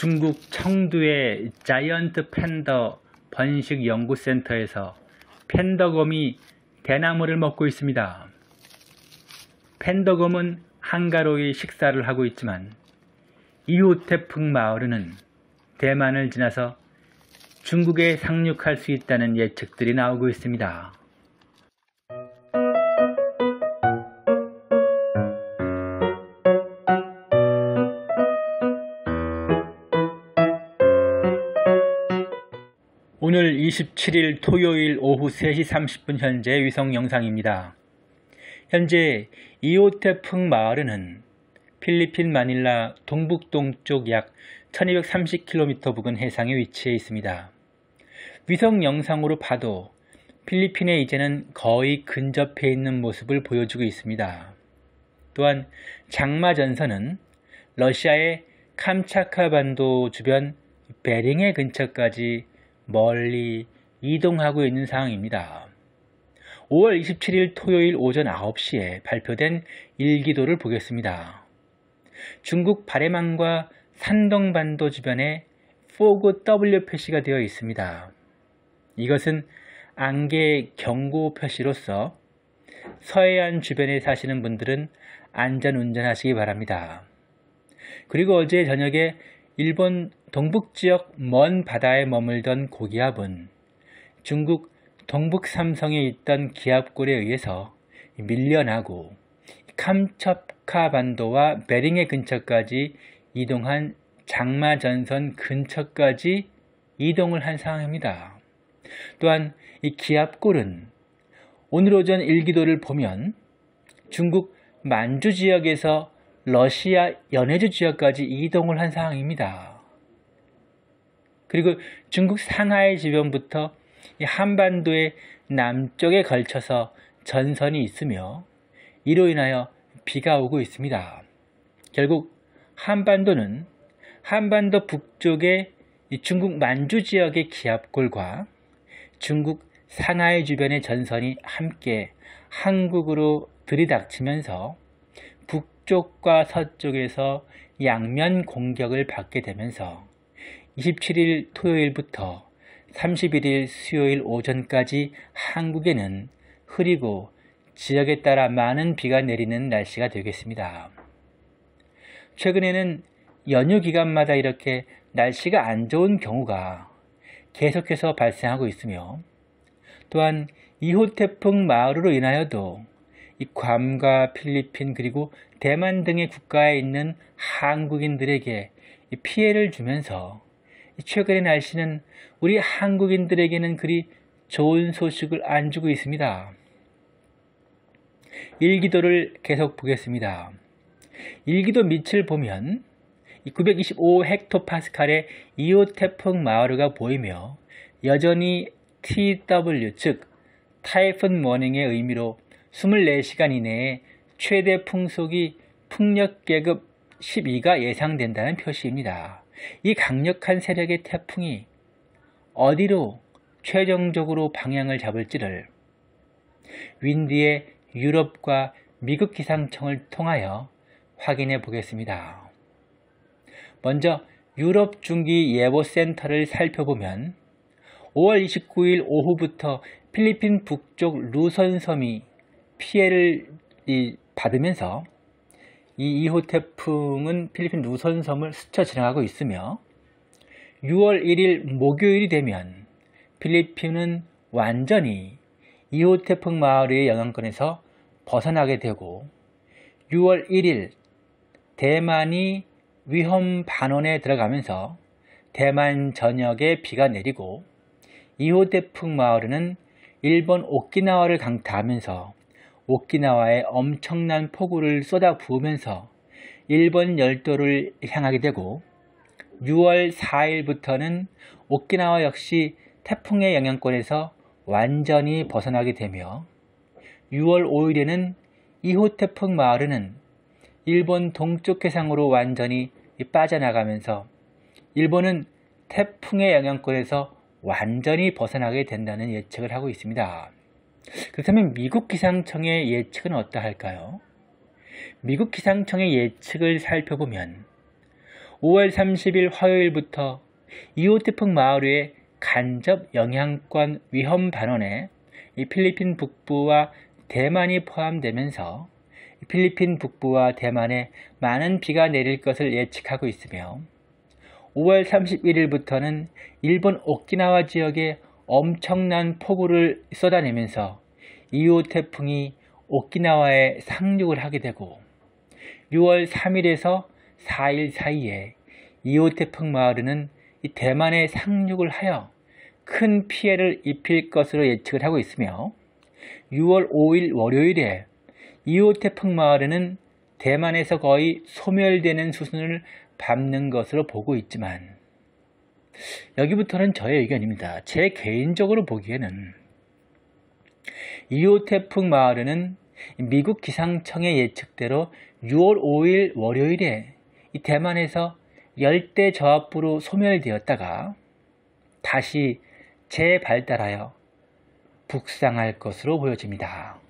중국 청두의 자이언트 팬더 번식 연구센터에서 팬더검이 대나무를 먹고 있습니다. 팬더검은 한가로이 식사를 하고 있지만 이호태풍 마을은 대만을 지나서 중국에 상륙할 수 있다는 예측들이 나오고 있습니다. 오늘 27일 토요일 오후 3시 30분 현재 위성 영상입니다. 현재 이오 태풍 마을은 필리핀 마닐라 동북동쪽 약 1230km 부근 해상에 위치해 있습니다. 위성 영상으로 봐도 필리핀에 이제는 거의 근접해 있는 모습을 보여주고 있습니다. 또한 장마 전선은 러시아의 캄차카반도 주변 베링해 근처까지 멀리 이동하고 있는 상황입니다. 5월 27일 토요일 오전 9시에 발표된 일기도를 보겠습니다. 중국 바레만과 산동반도 주변에 포그 W 표시가 되어 있습니다. 이것은 안개 경고 표시로서 서해안 주변에 사시는 분들은 안전 운전하시기 바랍니다. 그리고 어제 저녁에 일본 동북 지역 먼 바다에 머물던 고기압은 중국 동북 삼성에 있던 기압골에 의해서 밀려나고 캄첩카 반도와 베링해 근처까지 이동한 장마 전선 근처까지 이동을 한 상황입니다. 또한 이 기압골은 오늘 오전 일기도를 보면 중국 만주 지역에서 러시아 연해주 지역까지 이동을 한 상황입니다. 그리고 중국 상하이 주변부터 한반도의 남쪽에 걸쳐서 전선이 있으며 이로 인하여 비가 오고 있습니다. 결국 한반도는 한반도 북쪽의 중국 만주 지역의 기압골과 중국 상하이 주변의 전선이 함께 한국으로 들이닥치면서 북쪽과 서쪽에서 양면 공격을 받게 되면서 27일 토요일부터 31일 수요일 오전까지 한국에는 흐리고 지역에 따라 많은 비가 내리는 날씨가 되겠습니다. 최근에는 연휴 기간마다 이렇게 날씨가 안 좋은 경우가 계속해서 발생하고 있으며 또한 이호 태풍 마을으로 인하여도 이 괌과 필리핀 그리고 대만 등의 국가에 있는 한국인들에게 피해를 주면서 최근의 날씨는 우리 한국인들에게는 그리 좋은 소식을 안 주고 있습니다. 일기도를 계속 보겠습니다. 일기도 밑을 보면 925 헥토파스칼의 2호 태풍 마을르가 보이며 여전히 TW 즉 타이푼 머닝의 의미로 24시간 이내에 최대 풍속이 풍력계급 12가 예상된다는 표시입니다. 이 강력한 세력의 태풍이 어디로 최종적으로 방향을 잡을지를 윈디의 유럽과 미국 기상청을 통하여 확인해 보겠습니다. 먼저 유럽 중기 예보센터를 살펴보면 5월 29일 오후부터 필리핀 북쪽 루선섬이 피해를 받으면서 이 2호 태풍은 필리핀 루선섬을 스쳐 지나가고 있으며 6월 1일 목요일이 되면 필리핀은 완전히 2호 태풍 마을의 영향권에서 벗어나게 되고 6월 1일 대만이 위험 반원에 들어가면서 대만 전역에 비가 내리고 2호 태풍 마을은 일본 오키나와를 강타하면서 오키나와에 엄청난 폭우를 쏟아 부으면서 일본 열도를 향하게 되고 6월 4일부터는 오키나와 역시 태풍의 영향권에서 완전히 벗어나게 되며 6월 5일에는 2호 태풍 마을은 일본 동쪽 해상으로 완전히 빠져나가면서 일본은 태풍의 영향권에서 완전히 벗어나게 된다는 예측을 하고 있습니다. 그렇다면 미국 기상청의 예측은 어떠할까요? 미국 기상청의 예측을 살펴보면 5월 30일 화요일부터 이호 태풍 마을의 간접 영향권 위험 반원에 필리핀 북부와 대만이 포함되면서 필리핀 북부와 대만에 많은 비가 내릴 것을 예측하고 있으며 5월 31일부터는 일본 오키나와 지역에 엄청난 폭우를 쏟아내면서 2호 태풍이 오키나와에 상륙을 하게 되고 6월 3일에서 4일 사이에 2호 태풍 마을은 대만에 상륙을 하여 큰 피해를 입힐 것으로 예측을 하고 있으며 6월 5일 월요일에 2호 태풍 마을은 대만에서 거의 소멸되는 수순을 밟는 것으로 보고 있지만 여기부터는 저의 의견입니다. 제 개인적으로 보기에는 이호 태풍 마을에는 미국 기상청의 예측대로 6월 5일 월요일에 이 대만에서 열대 저압부로 소멸되었다가 다시 재발달하여 북상할 것으로 보여집니다.